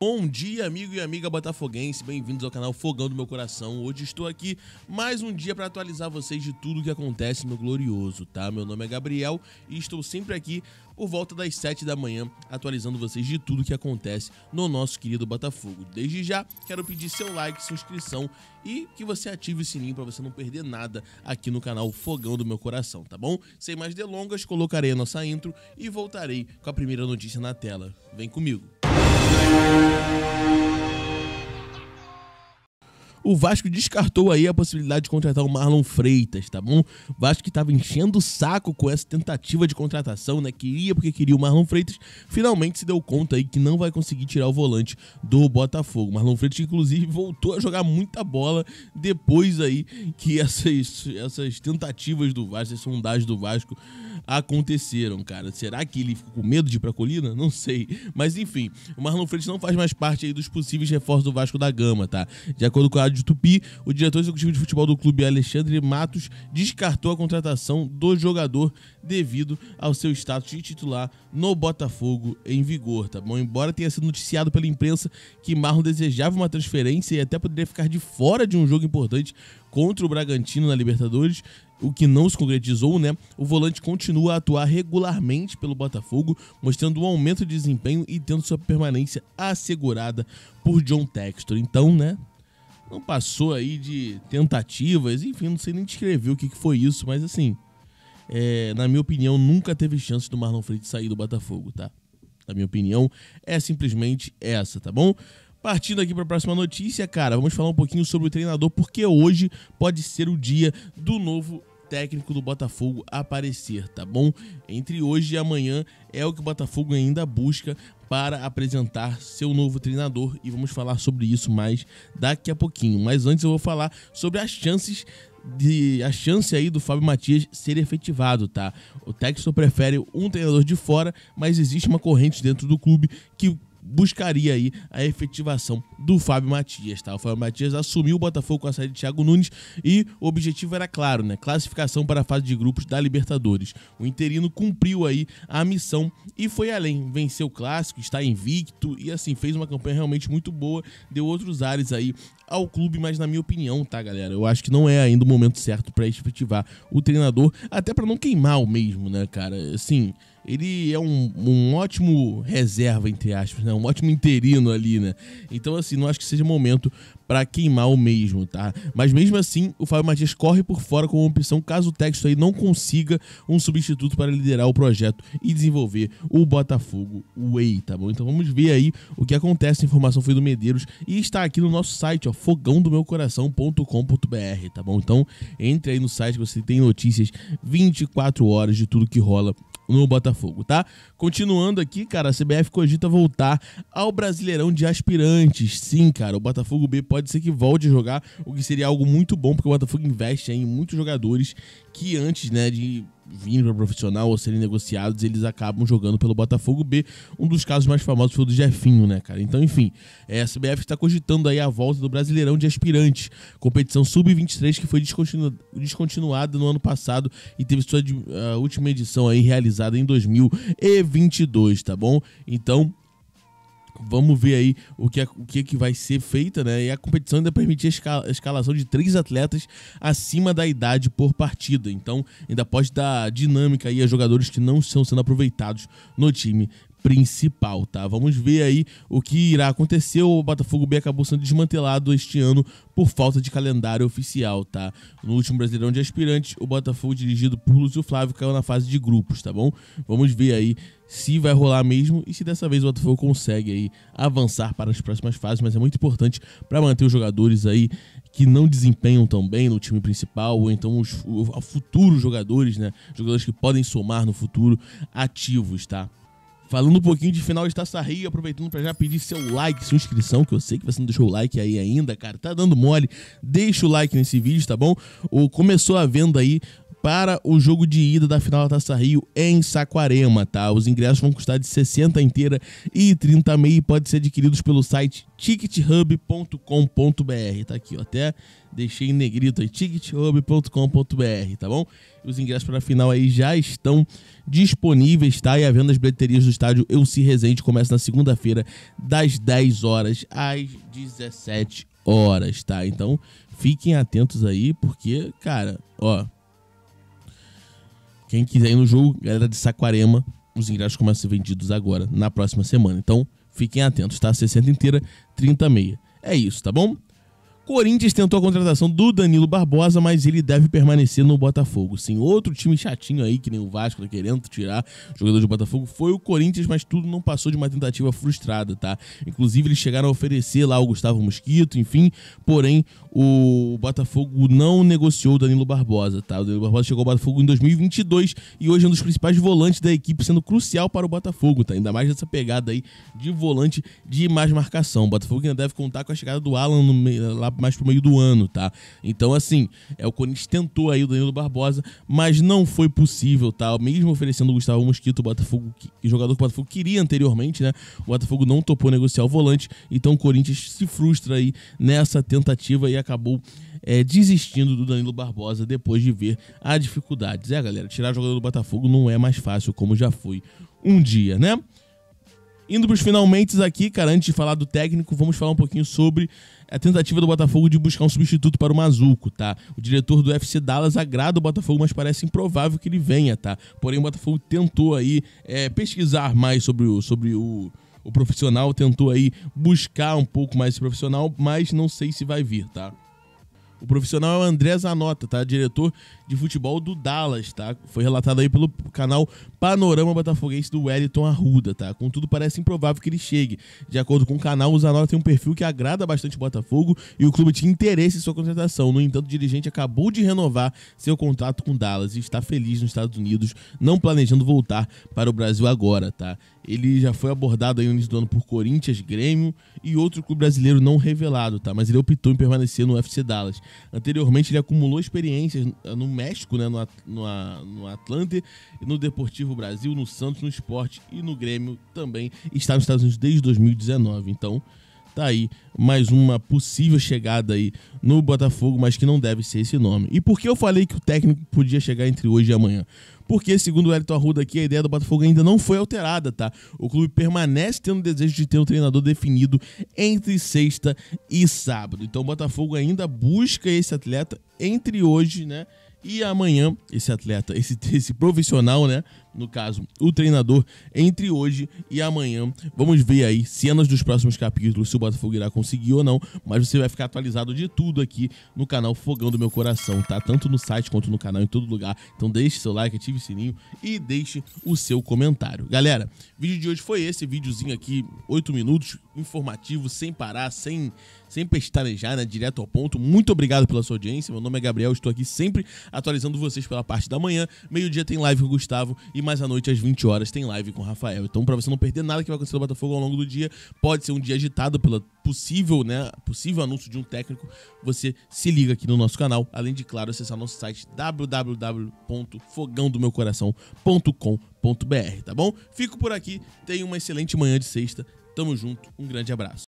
Bom dia, amigo e amiga botafoguense. Bem-vindos ao canal Fogão do Meu Coração. Hoje estou aqui mais um dia para atualizar vocês de tudo que acontece no Glorioso, tá? Meu nome é Gabriel e estou sempre aqui por volta das 7 da manhã, atualizando vocês de tudo que acontece no nosso querido Botafogo. Desde já, quero pedir seu like, sua inscrição e que você ative o sininho para você não perder nada aqui no canal Fogão do Meu Coração, tá bom? Sem mais delongas, colocarei a nossa intro e voltarei com a primeira notícia na tela. Vem comigo o Vasco descartou aí a possibilidade de contratar o Marlon Freitas, tá bom? O Vasco que estava enchendo o saco com essa tentativa de contratação, né? Queria porque queria o Marlon Freitas, finalmente se deu conta aí que não vai conseguir tirar o volante do Botafogo. Marlon Freitas, inclusive, voltou a jogar muita bola depois aí que essas, essas tentativas do Vasco, essas sondagens do Vasco aconteceram, cara. Será que ele ficou com medo de ir pra colina? Não sei. Mas enfim, o Marlon Freitas não faz mais parte aí dos possíveis reforços do Vasco da Gama, tá? De acordo com a Rádio Tupi, o diretor executivo de futebol do clube, Alexandre Matos, descartou a contratação do jogador devido ao seu status de titular no Botafogo em vigor, tá bom? Embora tenha sido noticiado pela imprensa que Marlon desejava uma transferência e até poderia ficar de fora de um jogo importante contra o Bragantino na Libertadores, o que não se concretizou, né? O volante continua a atuar regularmente pelo Botafogo, mostrando um aumento de desempenho e tendo sua permanência assegurada por John Textor. Então, né? Não passou aí de tentativas, enfim, não sei nem descrever o que, foi isso, mas assim, é, na minha opinião, nunca teve chance do Marlon Freitas sair do Botafogo, tá? Na minha opinião, é simplesmente essa, tá bom? Partindo aqui para a próxima notícia, cara, vamos falar um pouquinho sobre o treinador, porque hoje pode ser o dia do novo técnico do Botafogo aparecer, tá bom? Entre hoje e amanhã é o que o Botafogo ainda busca para apresentar seu novo treinador e vamos falar sobre isso mais daqui a pouquinho. Mas antes eu vou falar sobre as chances de a chance aí do Fábio Matias ser efetivado, tá? O texto prefere um treinador de fora, mas existe uma corrente dentro do clube que buscaria aí a efetivação do Fábio Matias, tá? O Fábio Matias assumiu o Botafogo com a saída de Thiago Nunes e o objetivo era claro, né? Classificação para a fase de grupos da Libertadores. O interino cumpriu aí a missão e foi além, venceu o clássico, está invicto e assim fez uma campanha realmente muito boa, deu outros ares aí ao clube, mas na minha opinião, tá, galera? Eu acho que não é ainda o momento certo para efetivar o treinador, até para não queimar o mesmo, né, cara? Assim, ele é um, um ótimo reserva, entre aspas, né? Um ótimo interino ali, né? Então, assim, não acho que seja momento para queimar o mesmo, tá? Mas mesmo assim, o Fábio Matias corre por fora como opção caso o texto aí não consiga um substituto para liderar o projeto e desenvolver o Botafogo Way, tá bom? Então vamos ver aí o que acontece. A informação foi do Medeiros e está aqui no nosso site, ó, fogãodomeucoração.com.br, tá bom? Então entre aí no site que você tem notícias 24 horas de tudo que rola no Botafogo, tá? Continuando aqui, cara, a CBF cogita voltar ao Brasileirão de aspirantes. Sim, cara, o Botafogo B pode ser que volte a jogar, o que seria algo muito bom, porque o Botafogo investe em muitos jogadores que antes, né, de vindo para profissional ou serem negociados, eles acabam jogando pelo Botafogo B. Um dos casos mais famosos foi o do Jefinho, né, cara? Então, enfim, é, a CBF está cogitando aí a volta do Brasileirão de aspirante competição sub-23 que foi descontinu descontinuada no ano passado e teve sua uh, última edição aí realizada em 2022, tá bom? Então, Vamos ver aí o que, é, o que, é que vai ser feita, né? E a competição ainda permitia a escalação de três atletas acima da idade por partida. Então, ainda pode dar dinâmica aí a jogadores que não estão sendo aproveitados no time principal, tá? Vamos ver aí o que irá acontecer. O Botafogo B acabou sendo desmantelado este ano por falta de calendário oficial, tá? No último Brasileirão de Aspirantes, o Botafogo, dirigido por Lúcio Flávio, caiu na fase de grupos, tá bom? Vamos ver aí se vai rolar mesmo e se dessa vez o Botafogo consegue aí avançar para as próximas fases, mas é muito importante para manter os jogadores aí que não desempenham tão bem no time principal, ou então os futuros jogadores, né? Jogadores que podem somar no futuro ativos, tá? Falando um pouquinho de final de Taça Rio, aproveitando para já pedir seu like, sua inscrição, que eu sei que você não deixou o like aí ainda, cara. Tá dando mole? Deixa o like nesse vídeo, tá bom? Ou começou a venda aí para o jogo de ida da final da Taça Rio em Saquarema, tá? Os ingressos vão custar de 60 inteira e 30 meia e podem ser adquiridos pelo site tickethub.com.br, tá aqui, ó, até deixei em negrito aí, tickethub.com.br, tá bom? Os ingressos para a final aí já estão disponíveis, tá? E a venda das bilheterias do estádio Se Resende começa na segunda-feira, das 10 horas às 17 horas, tá? Então, fiquem atentos aí, porque, cara, ó, quem quiser ir no jogo, galera de Saquarema, os ingressos começam a ser vendidos agora, na próxima semana. Então, fiquem atentos, tá? 60 inteira, 30 meia. É isso, tá bom? Corinthians tentou a contratação do Danilo Barbosa, mas ele deve permanecer no Botafogo. Sim, outro time chatinho aí, que nem o Vasco tá querendo tirar jogador de Botafogo, foi o Corinthians, mas tudo não passou de uma tentativa frustrada, tá? Inclusive, eles chegaram a oferecer lá o Gustavo Mosquito, enfim, porém, o Botafogo não negociou o Danilo Barbosa, tá? O Danilo Barbosa chegou ao Botafogo em 2022 e hoje é um dos principais volantes da equipe, sendo crucial para o Botafogo, tá? Ainda mais nessa pegada aí de volante de mais marcação. O Botafogo ainda deve contar com a chegada do Alan no meio, lá mais pro meio do ano, tá? Então, assim, é o Corinthians tentou aí o Danilo Barbosa, mas não foi possível, tá? Mesmo oferecendo o Gustavo Mosquito, o Botafogo, que jogador que o Botafogo queria anteriormente, né? O Botafogo não topou negociar o volante, então o Corinthians se frustra aí nessa tentativa e acabou é, desistindo do Danilo Barbosa depois de ver as dificuldades. É, galera, tirar jogador do Botafogo não é mais fácil como já foi um dia, né? Indo para os finalmente aqui, cara, antes de falar do técnico, vamos falar um pouquinho sobre a tentativa do Botafogo de buscar um substituto para o Mazuco, tá? O diretor do FC Dallas agrada o Botafogo, mas parece improvável que ele venha, tá? Porém, o Botafogo tentou aí é, pesquisar mais sobre o. Sobre o o profissional tentou aí buscar um pouco mais esse profissional, mas não sei se vai vir, tá? O profissional é o André Zanotta, tá? Diretor de futebol do Dallas, tá? Foi relatado aí pelo canal Panorama Botafoguense do Wellington Arruda, tá? Contudo, parece improvável que ele chegue. De acordo com o canal, o Zanotta tem um perfil que agrada bastante o Botafogo e o clube tinha interesse em sua contratação. No entanto, o dirigente acabou de renovar seu contrato com o Dallas e está feliz nos Estados Unidos, não planejando voltar para o Brasil agora, tá? Ele já foi abordado aí no início do ano por Corinthians, Grêmio e outro clube brasileiro não revelado, tá? Mas ele optou em permanecer no UFC Dallas. Anteriormente, ele acumulou experiências eh, no México, né, no, no, no Atlante, no Deportivo Brasil, no Santos, no Esporte e no Grêmio também. Está nos Estados Unidos desde 2019. Então, Tá aí mais uma possível chegada aí no Botafogo, mas que não deve ser esse nome. E por que eu falei que o técnico podia chegar entre hoje e amanhã? Porque, segundo o Elton Arruda aqui, a ideia do Botafogo ainda não foi alterada, tá? O clube permanece tendo o desejo de ter um treinador definido entre sexta e sábado. Então o Botafogo ainda busca esse atleta entre hoje, né? E amanhã, esse atleta, esse, esse profissional, né? no caso, o treinador, entre hoje e amanhã. Vamos ver aí cenas dos próximos capítulos, se o Botafogo irá conseguir ou não, mas você vai ficar atualizado de tudo aqui no canal Fogão do Meu Coração, tá? Tanto no site quanto no canal, em todo lugar. Então deixe seu like, ative o sininho e deixe o seu comentário. Galera, vídeo de hoje foi esse, videozinho aqui, 8 minutos, informativo, sem parar, sem, sem pestanejar, né? Direto ao ponto. Muito obrigado pela sua audiência, meu nome é Gabriel, estou aqui sempre atualizando vocês pela parte da manhã. Meio-dia tem live com o Gustavo e mais à noite, às 20 horas, tem live com o Rafael. Então, pra você não perder nada que vai acontecer no Botafogo ao longo do dia, pode ser um dia agitado pela possível, né? Possível anúncio de um técnico. Você se liga aqui no nosso canal. Além de, claro, acessar nosso site www.fogãodomeucoração.com.br, tá bom? Fico por aqui. Tenha uma excelente manhã de sexta. Tamo junto. Um grande abraço.